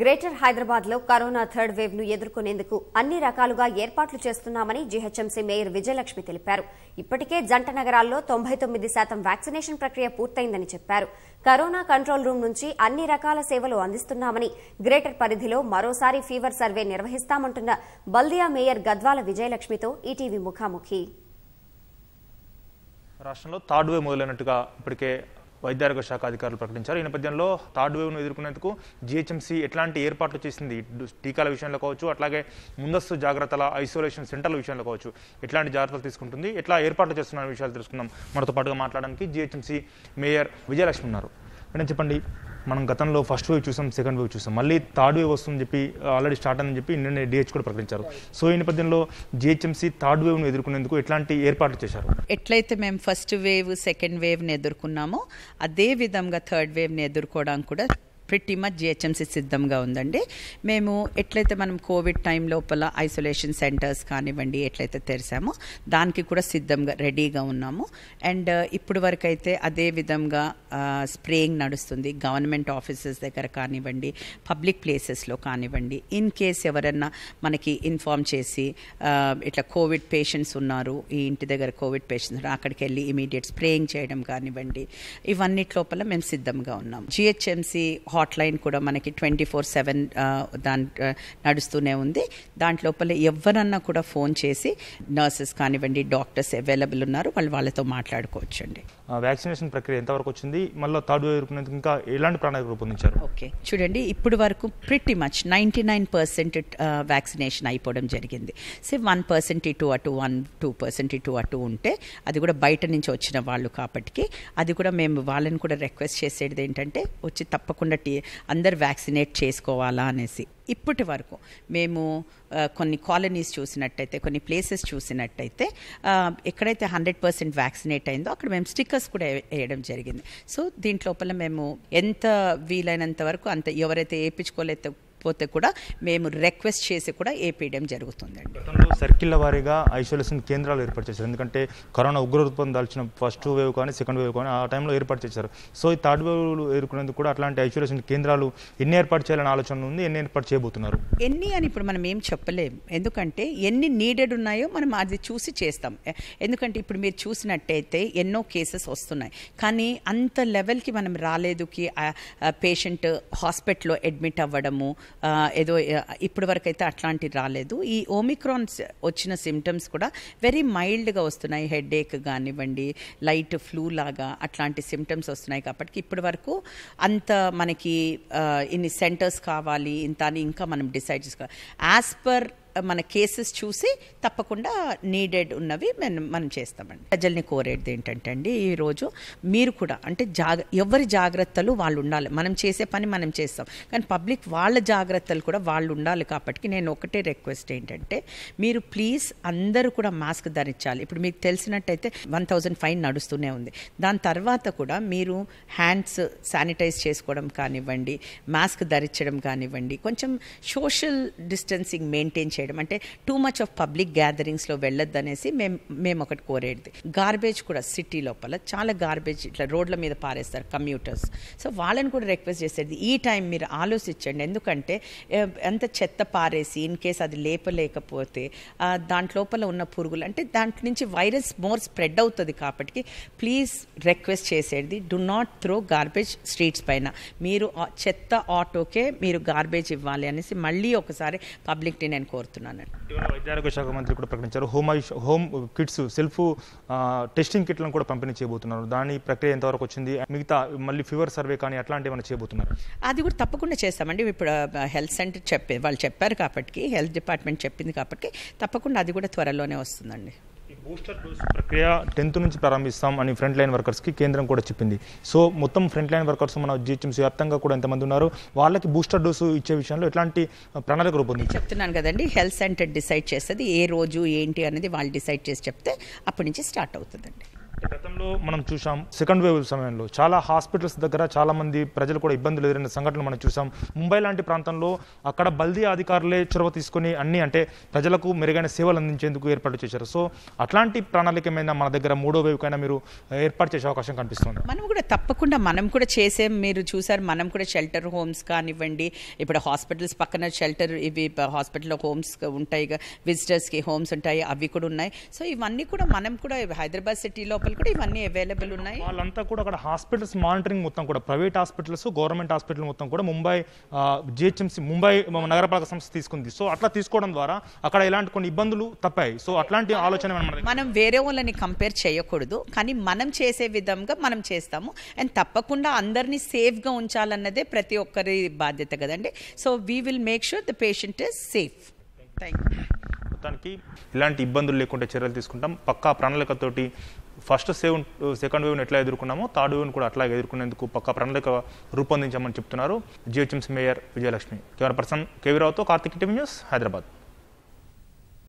greater Hyderabad లో corona third wave ను ఎదుర్కొనేందుకు అన్ని రకాలుగా ఏర్పాట్లు చేస్తున్నామని జీహెచ్ఎంసీ మేయర్ విజయలక్ష్మి తెలిపారు ఇప్పటికే జంట నగరాల్లో తొంభై తొమ్మిది శాతం వ్యాక్సినేషన్ ప్రక్రియ పూర్తయిందని చెప్పారు కరోనా కంట్రోల్ రూమ్ నుంచి అన్ని రకాల సేవలు అందిస్తున్నామని గ్రేటర్ పరిధిలో మరోసారి ఫీవర్ సర్వే నిర్వహిస్తామంటున్న బల్దియా మేయర్ గద్వాల విజయలక్ష్మితో ఈటీవీ ముఖాముఖి రాష్ట్రంలో థర్డ్ వేవ్ మొదలైనట్టుగా ఇప్పటికే వైద్యారోగ్య శాఖ అధికారులు ప్రకటించారు ఈ నేపథ్యంలో థర్డ్ వేవ్ను ఎదుర్కొనేందుకు జీహెచ్ఎంసీ ఎట్లాంటి ఏర్పాట్లు చేసింది టీకాల విషయంలో కావచ్చు అట్లాగే ముందస్తు జాగ్రత్తల ఐసోలేషన్ సెంటర్ల విషయంలో కావచ్చు ఎట్లాంటి జాగ్రత్తలు తీసుకుంటుంది ఎట్లా ఏర్పాట్లు చేస్తున్న విషయాలు తెలుసుకుందాం మనతో పాటుగా మాట్లాడడానికి జీహెచ్ఎంసీ మేయర్ విజయలక్ష్మి ఉన్నారు మేడం చెప్పండి మనం గతంలో ఫస్ట్ వేవ్ చూసాం సెకండ్ వేవ్ చూసాం మళ్ళీ థర్డ్ వేవ్ వస్తుందని చెప్పి ఆల్రెడీ స్టార్ట్ అని చెప్పి నిన్న డిహెచ్ కూడా ప్రకటించారు సో ఈ నేపథ్యంలో జిహెచ్ఎంసీ థర్డ్ వేవ్ను ఎదుర్కొనేందుకు ఎట్లాంటి ఏర్పాట్లు చేశారు ఎట్లయితే మేము ఫస్ట్ వేవ్ సెకండ్ వేవ్ని ఎదుర్కొన్నామో అదే విధంగా థర్డ్ వేవ్ని ఎదుర్కోవడానికి కూడా ప్రతి మచ్ జిహెచ్ఎంసీ సిద్ధంగా ఉందండి మేము ఎట్లయితే మనం కోవిడ్ టైం లోపల ఐసోలేషన్ సెంటర్స్ కానివ్వండి ఎట్లయితే తెరిసామో దానికి కూడా సిద్ధంగా రెడీగా ఉన్నాము అండ్ uh, ఇప్పుడు వరకు అయితే అదే విధంగా స్ప్రేయింగ్ uh, నడుస్తుంది గవర్నమెంట్ ఆఫీసెస్ దగ్గర కానివ్వండి పబ్లిక్ ప్లేసెస్లో కానివ్వండి ఇన్ కేస్ ఎవరన్నా మనకి ఇన్ఫామ్ చేసి uh, ఇట్లా కోవిడ్ పేషెంట్స్ ఉన్నారు ఈ ఇంటి దగ్గర కోవిడ్ పేషెంట్స్ అక్కడికి వెళ్ళి ఇమీడియట్ స్ప్రేయింగ్ చేయడం కానివ్వండి ఇవన్నిటి లోపల మేము సిద్ధంగా ఉన్నాము జిహెచ్ఎంసీ హాట్ లైన్ కూడా మనకి ట్వంటీ ఫోర్ సెవెన్ దాని నడుస్తూనే ఉంది దాంట్లోపల ఎవరన్నా కూడా ఫోన్ చేసి నర్సెస్ కానివ్వండి డాక్టర్స్ అవైలబుల్ ఉన్నారు వాళ్ళు వాళ్ళతో మాట్లాడుకోవచ్చు అండి వ్యాక్సినేషన్ ప్రక్రియ ఎంతవరకు వచ్చింది మళ్ళీ థర్డ్ వేవ్ ఇంకా ఎలాంటి ప్రణాళిక రూపొందించారు ఓకే చూడండి ఇప్పుడు వరకు pretty much ninety nine percent vaccination అయిపోవడం జరిగింది సే వన్ పర్సెంట్ ఇటు అటు వన్ టూ పర్సెంట్ ఇటు అటు ఉంటే అది కూడా బయట నుంచి వచ్చిన వాళ్ళు కాబట్టి అది కూడా మేము వాళ్ళని కూడా రిక్వెస్ట్ చేసేది ఏంటంటే వచ్చి తప్పకుండా కాబట్టి అందరు వ్యాక్సినేట్ చేసుకోవాలా అనేసి ఇప్పటి వరకు మేము కొన్ని కాలనీస్ చూసినట్టయితే కొన్ని ప్లేసెస్ చూసినట్టయితే ఎక్కడైతే హండ్రెడ్ పర్సెంట్ వ్యాక్సినేట్ అయిందో అక్కడ మేము స్టిక్కర్స్ కూడా వేయడం జరిగింది సో దీంట్లోపల మేము ఎంత వీలైనంత వరకు అంత ఎవరైతే వేయించుకోలేదో పోతే కూడా మేము రిక్వెస్ట్ చేసి కూడా ఏపీయడం జరుగుతుందండి గతంలో సర్కిల్ల వారీగా ఐసోలేషన్ కేంద్రాలు ఏర్పాటు చేశారు ఎందుకంటే కరోనా ఉగ్రరూపం దాల్చిన ఫస్ట్ వేవ్ కానీ సెకండ్ వేవ్ కానీ ఆ టైంలో ఏర్పాటు చేశారు సో ఈ థర్డ్ వేవ్ ఎదుర్కొనేందుకు కూడా అట్లాంటి ఐసోలేషన్ కేంద్రాలు ఎన్ని ఏర్పాటు చేయాలని ఆలోచన ఉంది ఎన్ని ఏర్పాటు చేయబోతున్నారు ఎన్ని అని ఇప్పుడు మనం ఏం చెప్పలేము ఎందుకంటే ఎన్ని నీడెడ్ ఉన్నాయో మనం అది చూసి చేస్తాం ఎందుకంటే ఇప్పుడు మీరు చూసినట్టయితే ఎన్నో కేసెస్ వస్తున్నాయి కానీ అంత లెవెల్కి మనం రాలేదుకి పేషెంట్ హాస్పిటల్లో అడ్మిట్ అవ్వడము ఏదో ఇప్పటి వరకు అయితే అట్లాంటివి రాలేదు ఈ ఓమిక్రాన్స్ వచ్చిన సిమ్టమ్స్ కూడా వెరీ మైల్డ్గా వస్తున్నాయి హెడేక్ కానివ్వండి లైట్ ఫ్లూ లాగా అట్లాంటి సిమ్టమ్స్ వస్తున్నాయి కాబట్టి ఇప్పటి వరకు అంత మనకి ఇన్ని సెంటర్స్ కావాలి ఇంత అని ఇంకా మనం డిసైడ్ చేసుకోవాలి యాజ్ పర్ మన కేసెస్ చూసి తప్పకుండా నీడెడ్ ఉన్నవి మనం మనం చేస్తామండి ప్రజల్ని కోరేది ఏంటంటే అండి ఈరోజు మీరు కూడా అంటే జాగ ఎవరి జాగ్రత్తలు వాళ్ళు ఉండాలి మనం చేసే పని మనం చేస్తాం కానీ పబ్లిక్ వాళ్ళ జాగ్రత్తలు కూడా వాళ్ళు ఉండాలి కాబట్టి నేను ఒకటే రిక్వెస్ట్ ఏంటంటే మీరు ప్లీజ్ అందరూ కూడా మాస్క్ ధరించాలి ఇప్పుడు మీకు తెలిసినట్టయితే వన్ థౌజండ్ ఫైన్ నడుస్తూనే ఉంది దాని తర్వాత కూడా మీరు హ్యాండ్స్ శానిటైజ్ చేసుకోవడం కానివ్వండి మాస్క్ ధరించడం కానివ్వండి కొంచెం సోషల్ డిస్టెన్సింగ్ మెయింటైన్ చేయడం చేయడం అంటే టూ మచ్ ఆఫ్ పబ్లిక్ గ్యాదరింగ్స్లో వెళ్ళొద్దు అనేసి మేము మేము ఒకటి కోరేది గార్బేజ్ కూడా సిటీ లోపల చాలా గార్బేజ్ ఇట్లా రోడ్ల మీద పారేస్తారు కమ్యూటర్స్ సో వాళ్ళని కూడా రిక్వెస్ట్ చేసేది ఈ టైం మీరు ఆలోచించండి ఎందుకంటే ఎంత చెత్త పారేసి ఇన్ కేస్ అది లేపలేకపోతే దాంట్లోపల ఉన్న పురుగులు అంటే దాంట్లో నుంచి వైరస్ మోర్ స్ప్రెడ్ అవుతుంది కాబట్టి ప్లీజ్ రిక్వెస్ట్ చేసేది do not throw garbage streets పైన మీరు చెత్త ఆటోకే మీరు గార్బేజ్ ఇవ్వాలి అనేసి మళ్ళీ ఒకసారి పబ్లిక్ని నేను కోరుతున్నాను చెప్తున్నాను నేను వైద్యారోగ్య శాఖ మంత్రి కూడా ప్రకటించారు home home kits self testing కిట్లను కూడా పంపిణీ చేయబోతున్నారు దాని ప్రక్రియ ఎంతవరకు వచ్చింది మిగతా మళ్ళీ ఫీవర్ సర్వే కానీ అట్లాంటివి ఏమైనా చేయబోతున్నారు అది కూడా తప్పకుండా చేస్తామండి ఇప్పుడు హెల్త్ సెంటర్ చెప్పే వాళ్ళు చెప్పారు కాబట్టి హెల్త్ డిపార్ట్మెంట్ చెప్పింది కాబట్టి తప్పకుండా అది కూడా త్వరలోనే వస్తుందండి బూస్టర్ డోస్ ప్రక్రియ టెన్త్ నుంచి ప్రారంభిస్తాం అని ఫ్రంట్ లైన్ వర్కర్స్కి కేంద్రం కూడా చెప్పింది సో మొత్తం ఫ్రంట్ లైన్ వర్కర్స్ మన జిహెచ్ఎంసీ వ్యాప్తంగా కూడా ఎంతమంది ఉన్నారు వాళ్ళకి బూస్టర్ డోసు ఇచ్చే విషయంలో ఎట్లాంటి ప్రణాళిక రూపొంది చెప్తున్నాను కదండి హెల్త్ సెంటర్ డిసైడ్ చేస్తుంది ఏ రోజు ఏంటి అనేది వాళ్ళు డిసైడ్ చేసి చెప్తే అప్పటి నుంచి స్టార్ట్ అవుతుందండి గతంలో మనం చూసాం సెకండ్ వేవ్ సమయంలో చాలా హాస్పిటల్స్ దగ్గర చాలా మంది ప్రజలు కూడా ఇబ్బందులు ఎదురైన సంఘటనలు మనం చూసాం ముంబై లాంటి ప్రాంతంలో అక్కడ బల్దీ అధికారులే చొరవ తీసుకుని అన్ని అంటే ప్రజలకు మెరుగైన సేవలు అందించేందుకు ఏర్పాటు చేశారు సో అట్లాంటి ప్రణాళిక మీద మన దగ్గర మూడో వేవ్ కైనా మీరు ఏర్పాటు చేసే అవకాశం కనిపిస్తుంది మనం కూడా తప్పకుండా మనం కూడా చేసే మీరు చూసారు మనం కూడా షెల్టర్ హోమ్స్ కానివ్వండి ఇప్పుడు హాస్పిటల్స్ పక్కన షెల్టర్ ఇవి హాస్పిటల్లో హోమ్స్ ఉంటాయి విజిటర్స్కి హోమ్స్ ఉంటాయి అవి కూడా ఉన్నాయి సో ఇవన్నీ కూడా మనం కూడా హైదరాబాద్ సిటీలో లోపల కూడా ఇవన్నీ అవైలబుల్ ఉన్నాయి వాళ్ళంతా కూడా అక్కడ హాస్పిటల్స్ మానిటరింగ్ మొత్తం కూడా ప్రైవేట్ హాస్పిటల్స్ గవర్నమెంట్ హాస్పిటల్ మొత్తం కూడా ముంబై జిహెచ్ఎంసీ ముంబై నగరపాలక సంస్థ తీసుకుంది సో అట్లా తీసుకోవడం ద్వారా అక్కడ ఇలాంటి కొన్ని ఇబ్బందులు తప్పాయి సో అట్లాంటి ఆలోచన మనం వేరే వాళ్ళని కంపేర్ చేయకూడదు కానీ మనం చేసే విధంగా మనం చేస్తాము అండ్ తప్పకుండా అందరినీ సేఫ్గా ఉంచాలన్నదే ప్రతి ఒక్కరి బాధ్యత కదండి so we will make sure the patient is safe thank you మొత్తానికి ఇలాంటి ఇబ్బందులు లేకుండా చర్యలు తీసుకుంటాం పక్కా ప్రణాళికతోటి ఫస్ట్ సేవ్ సెకండ్ వేవ్ని ఎట్లా ఎదుర్కొన్నామో థర్డ్ వేవ్ని కూడా అట్లా ఎదుర్కొనేందుకు పక్క ప్రణాళిక రూపొందించామని చెప్తున్నారు GHMC mayor Vijayalakshmi camera person కేవీరావుతో కార్తిక్ టీవీ న్యూస్ హైదరాబాద్